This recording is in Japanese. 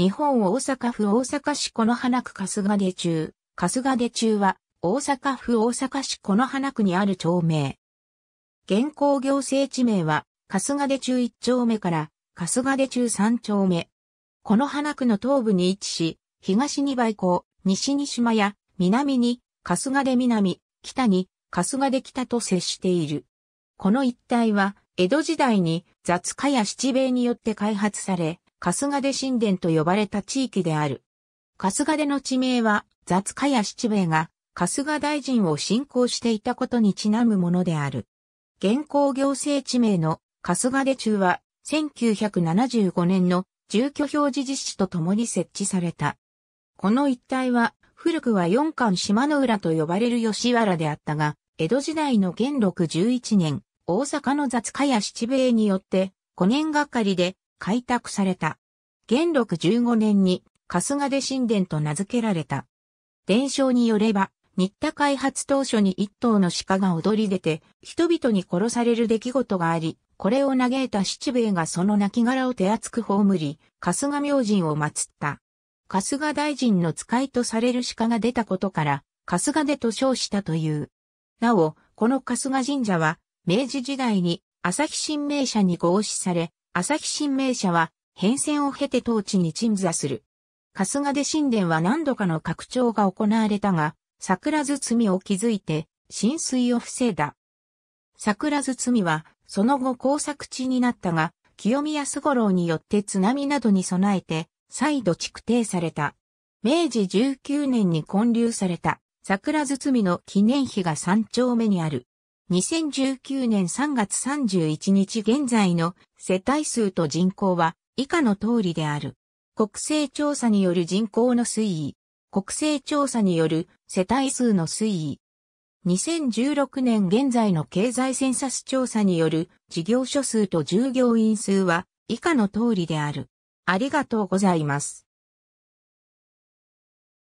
日本大阪府大阪市この花区春日出中。春日出中は、大阪府大阪市この花区にある町名。現行行政地名は、春日出中1丁目から、春日出中3丁目。この花区の東部に位置し、東に梅港、西に島や、南に、春日出南、北に、春日出北と接している。この一帯は、江戸時代に雑貨や七兵衛によって開発され、春日出神殿と呼ばれた地域である。春日出の地名は、雑貨屋七兵衛が、春日大臣を信仰していたことにちなむものである。現行行政地名の春日出中は、1975年の住居表示実施とともに設置された。この一帯は、古くは四間島の浦と呼ばれる吉原であったが、江戸時代の元禄11年、大阪の雑貨屋七兵衛によって、5年がかりで開拓された。元禄15年に春日出神殿と名付けられた。伝承によれば、新田開発当初に一頭の鹿が踊り出て、人々に殺される出来事があり、これを嘆いた七兵衛がその亡骸を手厚く葬り、春日明神を祀った。春日大臣の使いとされる鹿が出たことから、春日出と称したという。なお、この春日神社は、明治時代に朝日新名社に合祀され、朝日新名社は変遷を経て当地に鎮座する。春日で神殿は何度かの拡張が行われたが、桜堤を築いて浸水を防いだ。桜堤はその後工作地になったが、清宮安五郎によって津波などに備えて再度築堤された。明治19年に建立された桜堤の記念碑が3丁目にある。2019年3月31日現在の世帯数と人口は以下の通りである。国勢調査による人口の推移。国勢調査による世帯数の推移。2016年現在の経済センサス調査による事業所数と従業員数は以下の通りである。ありがとうございます。